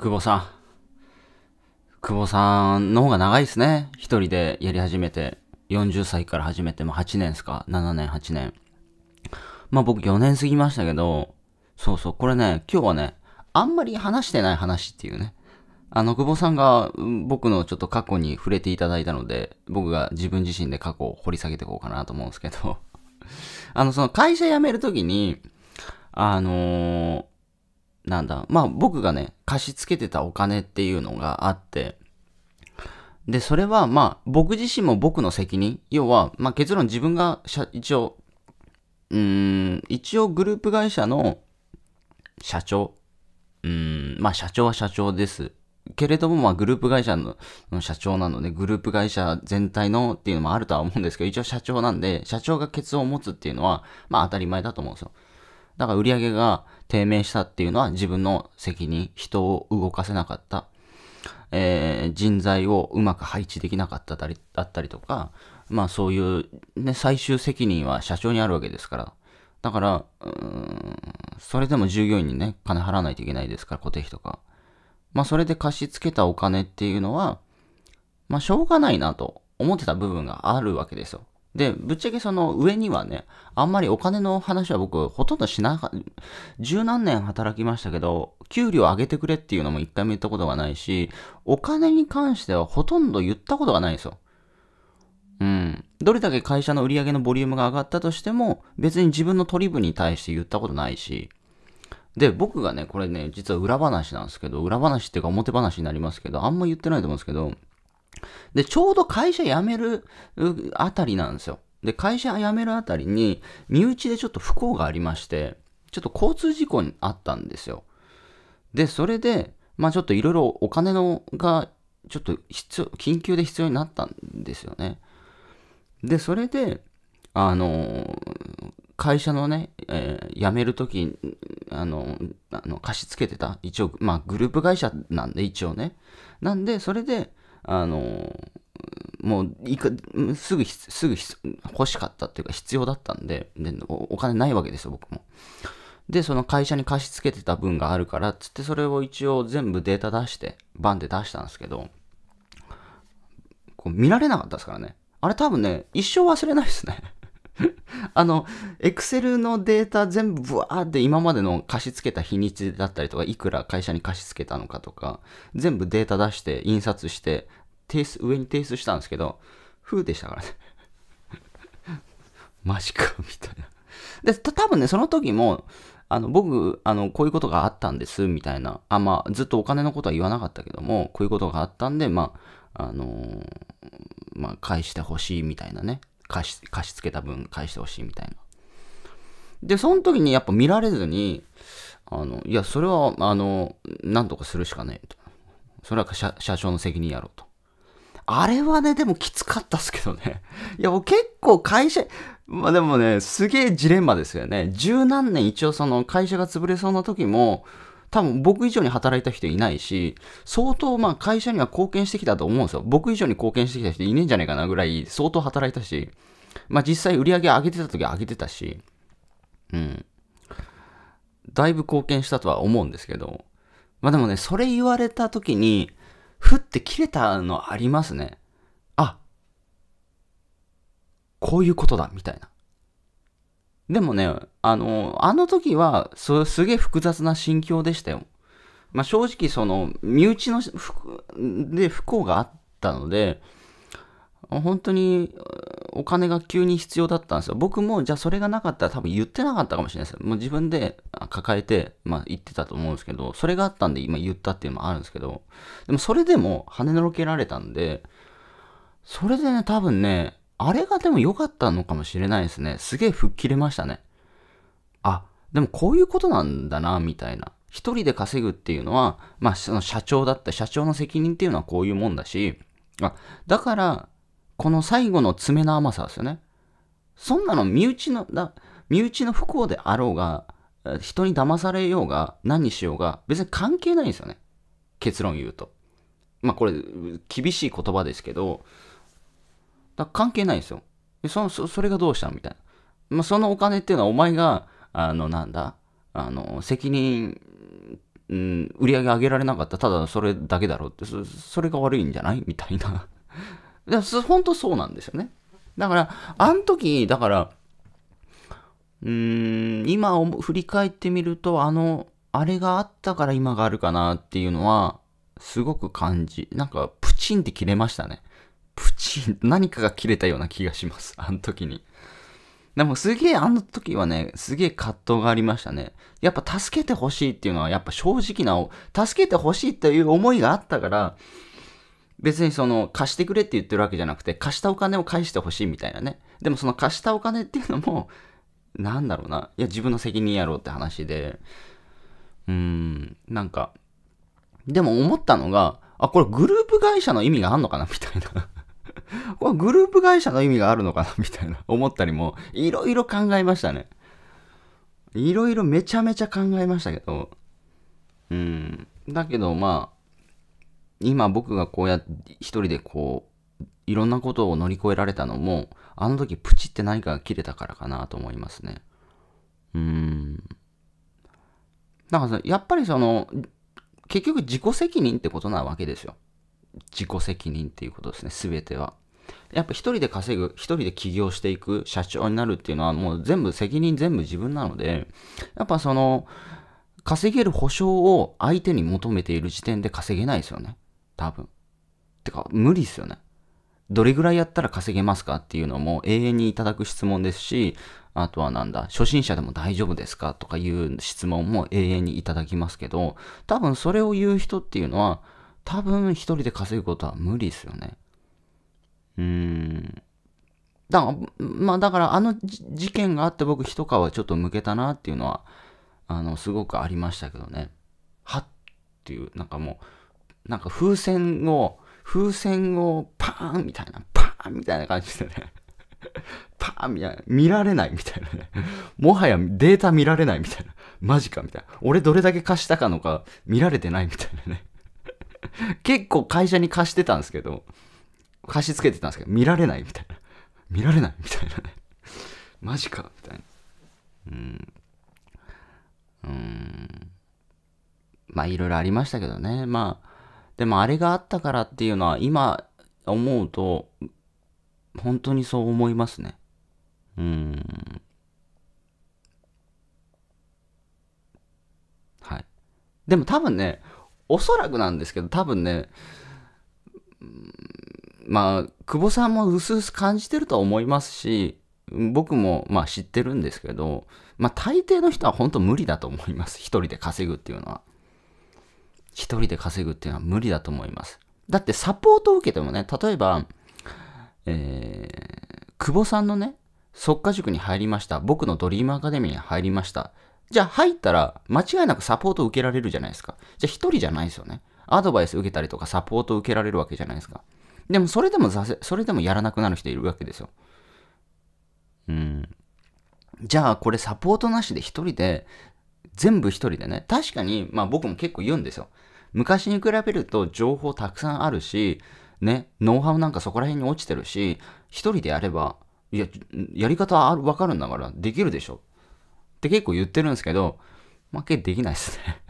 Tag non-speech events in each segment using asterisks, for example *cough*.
久保さん。久保さんの方が長いですね。一人でやり始めて。40歳から始めても8年ですか ?7 年、8年。まあ僕4年過ぎましたけど、そうそう、これね、今日はね、あんまり話してない話っていうね。あの、久保さんが僕のちょっと過去に触れていただいたので、僕が自分自身で過去を掘り下げていこうかなと思うんですけど、あの、その会社辞めるときに、あのー、なんだ、まあ僕がね、貸し付けてたお金っていうのがあって、で、それはまあ僕自身も僕の責任、要は、まあ結論自分が一応、うん、一応グループ会社の社長、うん、まあ社長は社長です。けれども、まあ、グループ会社の社長なので、グループ会社全体のっていうのもあるとは思うんですけど、一応社長なんで、社長がケツを持つっていうのは、まあ、当たり前だと思うんですよ。だから売り上げが低迷したっていうのは自分の責任、人を動かせなかった、えー、人材をうまく配置できなかっただりだったりとか、まあそういう、ね、最終責任は社長にあるわけですから。だから、うーん、それでも従業員にね、金払わないといけないですから、固定費とか。まあそれで貸し付けたお金っていうのは、まあしょうがないなと思ってた部分があるわけですよ。で、ぶっちゃけその上にはね、あんまりお金の話は僕ほとんどしなか、十何年働きましたけど、給料上げてくれっていうのも一回も言ったことがないし、お金に関してはほとんど言ったことがないんですよ。うん。どれだけ会社の売り上げのボリュームが上がったとしても、別に自分の取り分に対して言ったことないし。で、僕がね、これね、実は裏話なんですけど、裏話っていうか表話になりますけど、あんま言ってないと思うんですけど、で、ちょうど会社辞めるあたりなんですよ。で、会社辞めるあたりに、身内でちょっと不幸がありまして、ちょっと交通事故にあったんですよ。で、それで、まあちょっといろいろお金のが、ちょっと必要、緊急で必要になったんですよね。で、それで、あの会社のね、えー、辞めるとき、あの、あの貸し付けてた、一応、まあ、グループ会社なんで、一応ね。なんで、それで、あのもういかすぐすぐ欲しかったっていうか必要だったんででお金ないわけですよ僕もでその会社に貸し付けてた分があるからっつってそれを一応全部データ出してバンで出したんですけどこう見られなかったですからねあれ多分ね一生忘れないですね *laughs* あの、エクセルのデータ全部ブワーって今までの貸し付けた日にちだったりとか、いくら会社に貸し付けたのかとか、全部データ出して、印刷して、提出、上に提出したんですけど、風でしたからね。*laughs* マジか、みたいな。で、多分ね、その時も、あの、僕、あの、こういうことがあったんです、みたいな。あ、まあ、ずっとお金のことは言わなかったけども、こういうことがあったんで、まあ、あのー、まあ、返してほしいみたいなね。貸し、貸し付けた分返してほしいみたいな。で、その時にやっぱ見られずに、あの、いや、それは、あの、なんとかするしかねえと。それは社長の責任やろうと。あれはね、でもきつかったっすけどね。いや、もう結構会社、まあでもね、すげえジレンマですよね。十何年一応その会社が潰れそうな時も、多分僕以上に働いた人いないし、相当まあ会社には貢献してきたと思うんですよ。僕以上に貢献してきた人いねえんじゃないかなぐらい相当働いたし、まあ実際売り上げ上げてた時は上げてたし、うん。だいぶ貢献したとは思うんですけど、まあでもね、それ言われた時に、ふって切れたのありますね。あ、こういうことだ、みたいな。でもね、あの、あの時は、す、すげえ複雑な心境でしたよ。まあ、正直、その、身内の不、で、不幸があったので、本当に、お金が急に必要だったんですよ。僕も、じゃあそれがなかったら多分言ってなかったかもしれないですもう自分で抱えて、まあ、言ってたと思うんですけど、それがあったんで今言ったっていうのもあるんですけど、でもそれでも跳ねのろけられたんで、それでね、多分ね、あれがでも良かったのかもしれないですね。すげえ吹っ切れましたね。あ、でもこういうことなんだな、みたいな。一人で稼ぐっていうのは、まあ、その社長だった、社長の責任っていうのはこういうもんだし、あ、だから、この最後の爪の甘さですよね。そんなの身内の、だ身内の不幸であろうが、人に騙されようが、何にしようが、別に関係ないんですよね。結論言うと。まあこれ、厳しい言葉ですけど、だ関係ないんですよ。そそそれがどうしたみたいな。まあ、そのお金っていうのはお前が、あの、なんだ、あの、責任、うん、売り上げ上げられなかったただそれだけだろうってそ、それが悪いんじゃないみたいな。*laughs* で本当そうなんですよね。だから、あの時、だから、うーん、今振り返ってみると、あの、あれがあったから今があるかなっていうのは、すごく感じ、なんか、プチンって切れましたね。プチ、何かが切れたような気がします。*laughs* あの時に。でもすげえ、あの時はね、すげえ葛藤がありましたね。やっぱ助けてほしいっていうのは、やっぱ正直な、助けてほしいという思いがあったから、別にその貸してくれって言ってるわけじゃなくて、貸したお金を返してほしいみたいなね。でもその貸したお金っていうのも、なんだろうな。いや、自分の責任やろうって話で、うーん、なんか、でも思ったのが、あ、これグループ会社の意味があんのかなみたいな *laughs* これグループ会社の意味があるのかなみたいな思ったりも、いろいろ考えましたね。いろいろめちゃめちゃ考えましたけど、うん。だけどまあ、今僕がこうやって一人でこう、いろんなことを乗り越えられたのも、あの時プチって何かが切れたからかなと思いますね。うん。だからやっぱりその、結局自己責任ってことなわけですよ。自己責任っていうことですね、全ては。やっぱ一人で稼ぐ、一人で起業していく、社長になるっていうのはもう全部責任全部自分なので、やっぱその、稼げる保証を相手に求めている時点で稼げないですよね。多分。てか、無理ですよね。どれぐらいやったら稼げますかっていうのも永遠にいただく質問ですし、あとはなんだ、初心者でも大丈夫ですかとかいう質問も永遠にいただきますけど、多分それを言う人っていうのは、多分一人で稼ぐことは無理ですよね。うん。だから、まあだからあの事件があって僕一皮ちょっと向けたなっていうのは、あの、すごくありましたけどね。はっていう、なんかもう、なんか風船を、風船をパーンみたいな、パーンみたいな感じでね。*laughs* パーンみたいな、見られないみたいなね。もはやデータ見られないみたいな。マジかみたいな。俺どれだけ貸したかのか見られてないみたいなね。結構会社に貸してたんですけど、貸し付けてたんですけど、見られないみたいな。*laughs* 見られないみたいなね。*laughs* マジかみたいな。うん。うん。まあ、いろいろありましたけどね。まあ、でもあれがあったからっていうのは、今思うと、本当にそう思いますね。うん。はい。でも多分ね、おそらくなんですけど、多分ね、まあ、久保さんも薄々感じてるとは思いますし、僕もまあ知ってるんですけど、まあ大抵の人は本当無理だと思います。一人で稼ぐっていうのは。一人で稼ぐっていうのは無理だと思います。だってサポートを受けてもね、例えば、えー、久保さんのね、即家塾に入りました。僕のドリームアカデミーに入りました。じゃあ入ったら、間違いなくサポートを受けられるじゃないですか。じゃあ一人じゃないですよね。アドバイス受けたりとかサポートを受けられるわけじゃないですか。でもそれでもそれでもやらなくなる人いるわけですよ。うん。じゃあこれサポートなしで一人で、全部一人でね、確かに、まあ僕も結構言うんですよ。昔に比べると情報たくさんあるし、ね、ノウハウなんかそこら辺に落ちてるし、一人でやれば、いや、やり方ある、わかるんだから、できるでしょ。って結構言ってるんですけど、まあ、結できないっすね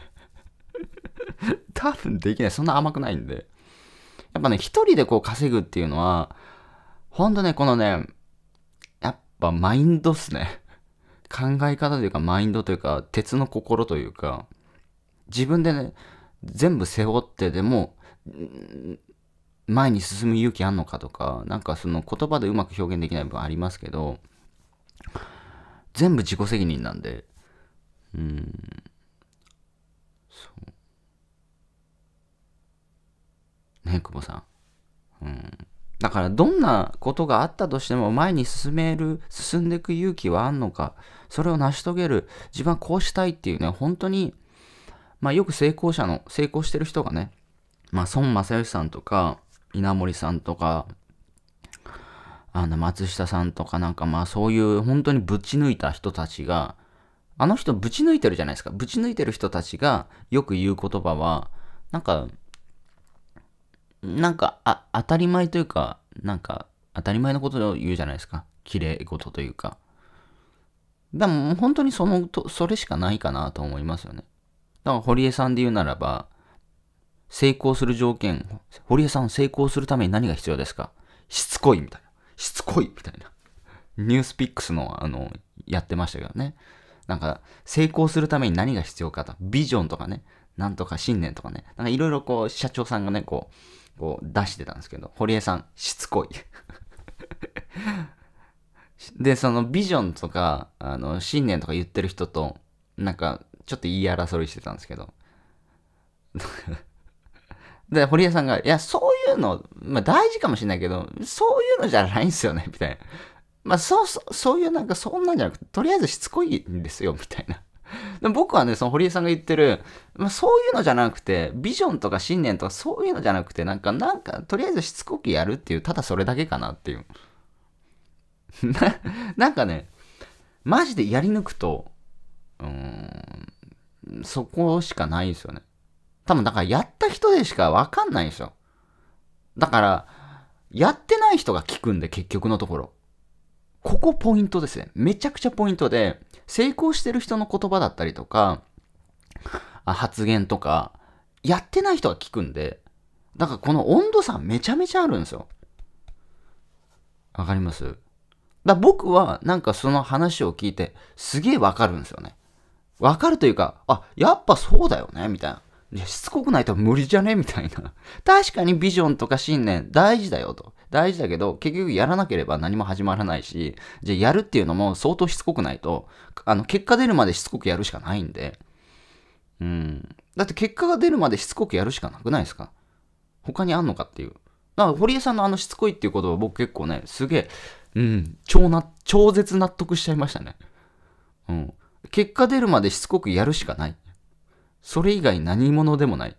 多分できない。そんな甘くないんで。やっぱね、一人でこう稼ぐっていうのは、ほんとね、このね、やっぱマインドっすね。考え方というか、マインドというか、鉄の心というか、自分でね、全部背負ってでも、前に進む勇気あんのかとか、なんかその言葉でうまく表現できない部分ありますけど、全部自己責任なんで、うん、ね、久保さん。うん。だからどんなことがあったとしても前に進める、進んでいく勇気はあんのか、それを成し遂げる、自分はこうしたいっていうね、本当に、まあよく成功者の、成功してる人がね、まあ孫正義さんとか、稲森さんとか、あの松下さんとかなんかまあそういう本当にぶち抜いた人たちが、あの人ぶち抜いてるじゃないですか。ぶち抜いてる人たちがよく言う言葉は、なんかなんか、あ、当たり前というか、なんか、当たり前のことを言うじゃないですか。綺麗事というか。でも、本当にそのと、それしかないかなと思いますよね。だから、堀江さんで言うならば、成功する条件、堀江さん成功するために何が必要ですかしつこいみたいな。しつこいみたいな。ニュースピックスの、あの、やってましたけどね。なんか、成功するために何が必要かと。ビジョンとかね。なんとか信念とかね。なんかいろいろこう、社長さんがね、こう、こう出してたんですけど、堀江さん、しつこい *laughs* で、そのビジョンとか、あの、信念とか言ってる人と、なんか、ちょっと言い争いしてたんですけど。*laughs* で、堀江さんが、いや、そういうの、まあ大事かもしれないけど、そういうのじゃないんすよね、みたいな。まあ、そう、そういうなんかそんなんじゃなくて、とりあえずしつこいんですよ、みたいな。でも僕はね、その堀江さんが言ってる、まあ、そういうのじゃなくて、ビジョンとか信念とかそういうのじゃなくて、なんか、なんか、とりあえずしつこくやるっていう、ただそれだけかなっていう。*laughs* なんかね、マジでやり抜くと、うん、そこしかないんですよね。多分だからやった人でしかわかんないんですよ。だから、やってない人が聞くんで、結局のところ。ここポイントですね。めちゃくちゃポイントで、成功してる人の言葉だったりとか、発言とか、やってない人は聞くんで、だからこの温度差めちゃめちゃあるんですよ。わかりますだ僕はなんかその話を聞いてすげえわかるんですよね。わかるというか、あ、やっぱそうだよね、みたいな。いや、しつこくないと無理じゃねみたいな。*laughs* 確かにビジョンとか信念大事だよと。大事だけど、結局やらなければ何も始まらないし、じゃあやるっていうのも相当しつこくないと、あの、結果出るまでしつこくやるしかないんで。うん。だって結果が出るまでしつこくやるしかなくないですか他にあんのかっていう。だから堀江さんのあのしつこいっていうことは僕結構ね、すげえ、うん、超な、超絶納得しちゃいましたね。うん。結果出るまでしつこくやるしかない。それ以外何者でもない。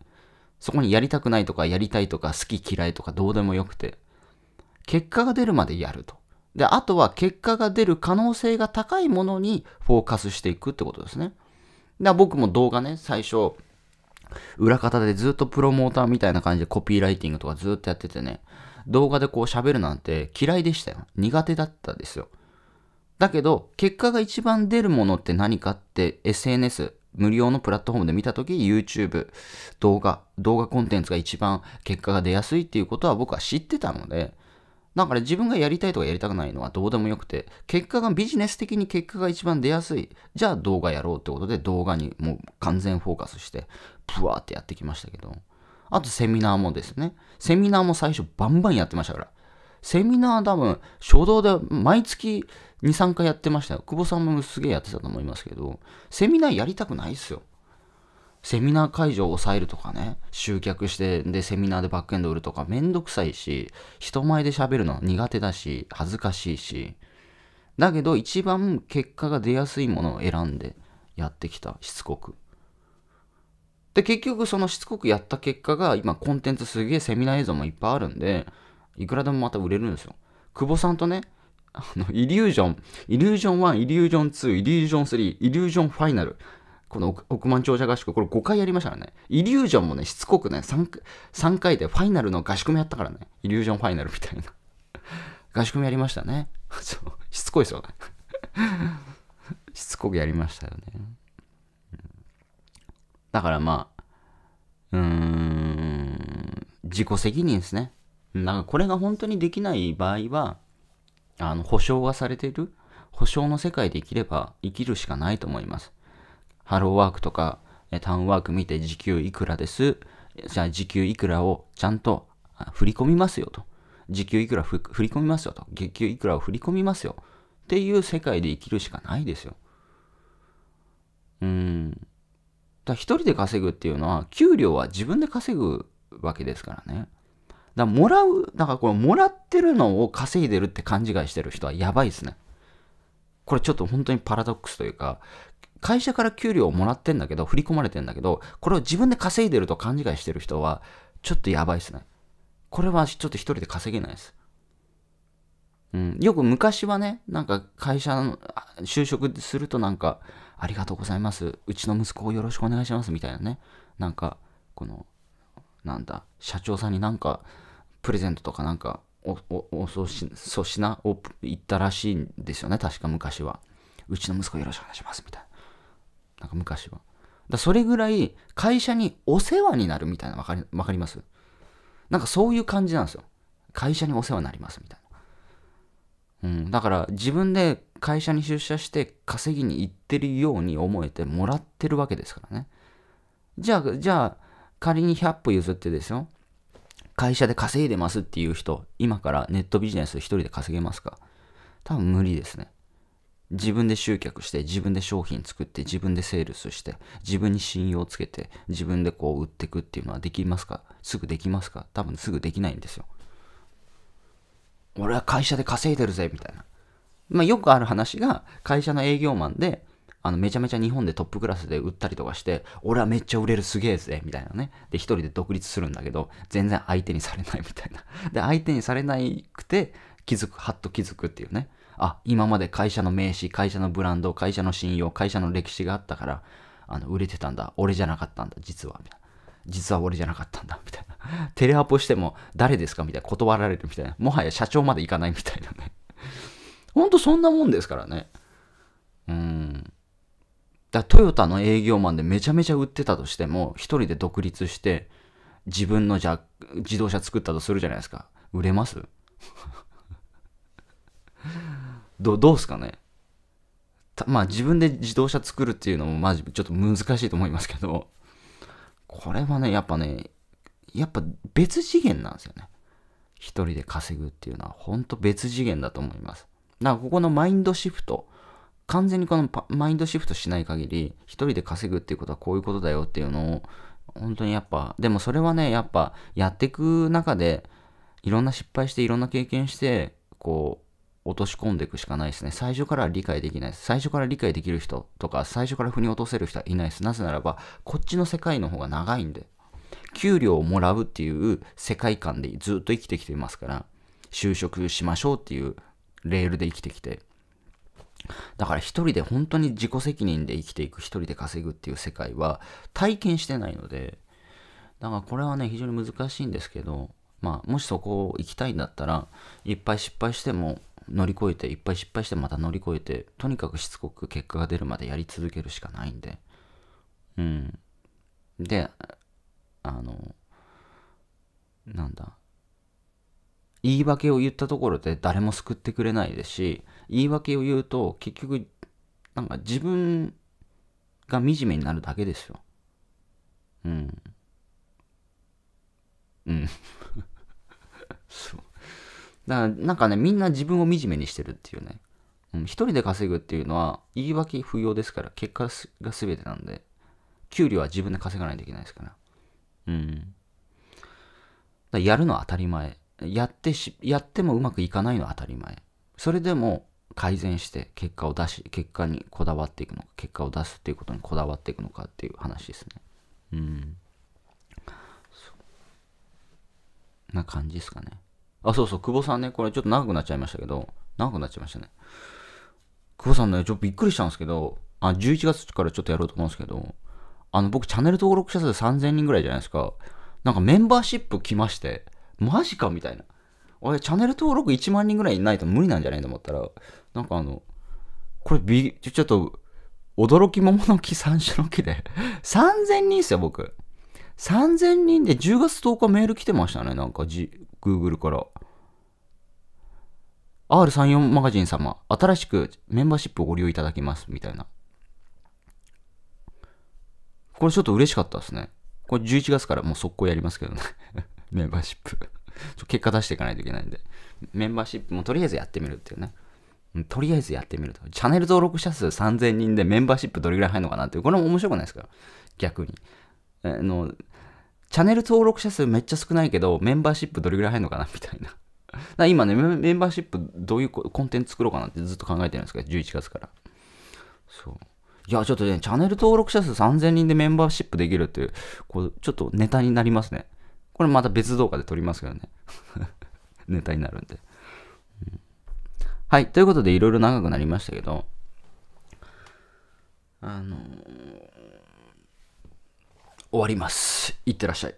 そこにやりたくないとかやりたいとか好き嫌いとかどうでもよくて、結果が出るまでやると。で、あとは結果が出る可能性が高いものにフォーカスしていくってことですね。だ僕も動画ね、最初、裏方でずっとプロモーターみたいな感じでコピーライティングとかずっとやっててね、動画でこう喋るなんて嫌いでしたよ。苦手だったですよ。だけど、結果が一番出るものって何かって SNS、無料のプラットフォームで見たとき、YouTube、動画、動画コンテンツが一番結果が出やすいっていうことは僕は知ってたので、だから自分がやりたいとかやりたくないのはどうでもよくて、結果がビジネス的に結果が一番出やすい。じゃあ動画やろうってことで動画にもう完全フォーカスして、ブワーってやってきましたけど。あとセミナーもですね。セミナーも最初バンバンやってましたから。セミナー多分、初動で毎月2、3回やってましたよ。久保さんもすげえやってたと思いますけど、セミナーやりたくないっすよ。セミナー会場を抑えるとかね、集客して、で、セミナーでバックエンド売るとか、めんどくさいし、人前で喋るの苦手だし、恥ずかしいし。だけど、一番結果が出やすいものを選んでやってきた、しつこく。で、結局、そのしつこくやった結果が、今、コンテンツすげえセミナー映像もいっぱいあるんで、いくらでもまた売れるんですよ。久保さんとね、あの、イリュージョン、イリュージョン1、イリュージョン2、イリュージョン3、イリュージョンファイナル。この億万長者合宿、これ5回やりましたからね。イリュージョンもね、しつこくね3、3回でファイナルの合宿もやったからね。イリュージョンファイナルみたいな。合宿もやりましたね。そう、しつこいですよね。しつこくやりましたよね。だからまあ、うーん、自己責任ですね。だからこれが本当にできない場合は、あの、保証がされている、保証の世界で生きれば生きるしかないと思います。ハローワークとか、タウンワーク見て時給いくらです。じゃあ時給いくらをちゃんと振り込みますよと。時給いくら振り込みますよと。月給いくらを振り込みますよ。っていう世界で生きるしかないですよ。うん。だ一人で稼ぐっていうのは、給料は自分で稼ぐわけですからね。だからもらう、なんかこれ、もらってるのを稼いでるって勘違いしてる人はやばいですね。これちょっと本当にパラドックスというか、会社から給料をもらってんだけど、振り込まれてんだけど、これを自分で稼いでると勘違いしてる人は、ちょっとやばいですね。これはちょっと一人で稼げないです。うん、よく昔はね、なんか会社の就職するとなんか、ありがとうございます。うちの息子をよろしくお願いします。みたいなね。なんか、この、なんだ、社長さんになんか、プレゼントとかなんか、お、お、お、そうし、そうしな、を言ったらしいんですよね、確か昔は。うちの息子よろしくお願いします、みたいな。なんか昔は。だそれぐらい、会社にお世話になるみたいな、わかり、わかりますなんかそういう感じなんですよ。会社にお世話になります、みたいな。うん、だから自分で会社に出社して稼ぎに行ってるように思えてもらってるわけですからね。じゃあ、じゃあ、仮に100歩譲ってですよ、会社で稼いでますっていう人、今からネットビジネス一人で稼げますか多分無理ですね。自分で集客して、自分で商品作って、自分でセールスして、自分に信用つけて、自分でこう売っていくっていうのはできますかすぐできますか多分すぐできないんですよ。俺は会社で稼いでるぜみたいな。まあよくある話が、会社の営業マンで、あの、めちゃめちゃ日本でトップクラスで売ったりとかして、俺はめっちゃ売れるすげえぜ、みたいなね。で、一人で独立するんだけど、全然相手にされないみたいな。で、相手にされなくて、気づく、はっと気づくっていうね。あ、今まで会社の名刺、会社のブランド、会社の信用、会社の歴史があったから、あの、売れてたんだ。俺じゃなかったんだ、実は。みたいな。実は俺じゃなかったんだ、みたいな。*laughs* テレアポしても、誰ですかみたいな。断られるみたいな。もはや社長まで行かないみたいなね。ほんとそんなもんですからね。うん。だトヨタの営業マンでめちゃめちゃ売ってたとしても、一人で独立して、自分のじゃ自動車作ったとするじゃないですか。売れますど *laughs* どうすかねまあ自分で自動車作るっていうのもまじちょっと難しいと思いますけど、これはね、やっぱね、やっぱ別次元なんですよね。一人で稼ぐっていうのは、ほんと別次元だと思います。だからここのマインドシフト。完全にこのマインドシフトしない限り、一人で稼ぐっていうことはこういうことだよっていうのを、本当にやっぱ、でもそれはね、やっぱやっていく中で、いろんな失敗して、いろんな経験して、こう、落とし込んでいくしかないですね。最初から理解できないです。最初から理解できる人とか、最初から腑に落とせる人はいないです。なぜならば、こっちの世界の方が長いんで。給料をもらうっていう世界観でずっと生きてきていますから、就職しましょうっていうレールで生きてきて。だから一人で本当に自己責任で生きていく、一人で稼ぐっていう世界は体験してないので、だからこれはね、非常に難しいんですけど、まあ、もしそこを行きたいんだったら、いっぱい失敗しても乗り越えて、いっぱい失敗してまた乗り越えて、とにかくしつこく結果が出るまでやり続けるしかないんで、うん。で、あの、なんだ、言い訳を言ったところで誰も救ってくれないですし言い訳を言うと結局なんか自分が惨めになるだけですようんうんそうだからなんかねみんな自分を惨めにしてるっていうね、うん、一人で稼ぐっていうのは言い訳不要ですから結果が全てなんで給料は自分で稼がないといけないですからうんだやるのは当たり前やってし、やってもうまくいかないのは当たり前。それでも改善して結果を出し、結果にこだわっていくのか、結果を出すっていうことにこだわっていくのかっていう話ですね。うん。そな感じですかね。あ、そうそう、久保さんね、これちょっと長くなっちゃいましたけど、長くなっちゃいましたね。久保さんね、ちょっとびっくりしたんですけど、あ、11月からちょっとやろうと思うんですけど、あの、僕チャンネル登録者数3000人ぐらいじゃないですか。なんかメンバーシップ来まして、マジかみたいな。俺、チャンネル登録1万人ぐらいいないと無理なんじゃないと思ったら、なんかあの、これビ、ちょっと、驚き桃の木三種の木で3000 *laughs* 人っすよ、僕。3000人で10月10日メール来てましたね、なんか、G、Google から。R34 マガジン様、新しくメンバーシップをご利用いただきます、みたいな。これちょっと嬉しかったですね。これ11月からもう速攻やりますけどね *laughs* メンバーシップ *laughs* 結果出していかないといけないんで。メンバーシップもとりあえずやってみるっていうね。とりあえずやってみると。チャンネル登録者数3000人でメンバーシップどれぐらい入るのかなっていう。これも面白くないですか逆に。あ、えの、チャンネル登録者数めっちゃ少ないけど、メンバーシップどれぐらい入るのかなみたいな。だ *laughs* 今ね、メンバーシップどういうコンテンツ作ろうかなってずっと考えてるんですけど、11月から。そう。いや、ちょっとね、チャンネル登録者数3000人でメンバーシップできるっていう、こう、ちょっとネタになりますね。これまた別動画で撮りますけどね。*laughs* ネタになるんで、はい。ということで、いろいろ長くなりましたけど、あのー、終わります。いってらっしゃい。